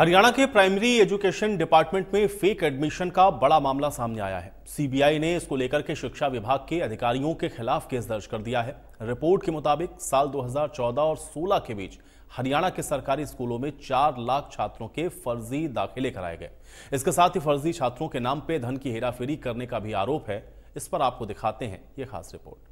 हरियाणा के primary education department में fake admission का बड़ा मामला सामने आया है सीबीआई ने इसको लेकर के शिक्षा विभाग के अधिकारियों के खिलाफ केस दर्ज कर दिया है रिपोर्ट के मुताबिक साल 2014 और 16 के बीच हरियाणा के सरकारी स्कूलों में चार लाख छात्रों के फर्जी दाखिले कराए गए इसके साथ ही फर्जी छात्रों के नाम पर धन की हेराफेरी करने का भी आरोप है इस पर आपको दिखाते हैं ये खास रिपोर्ट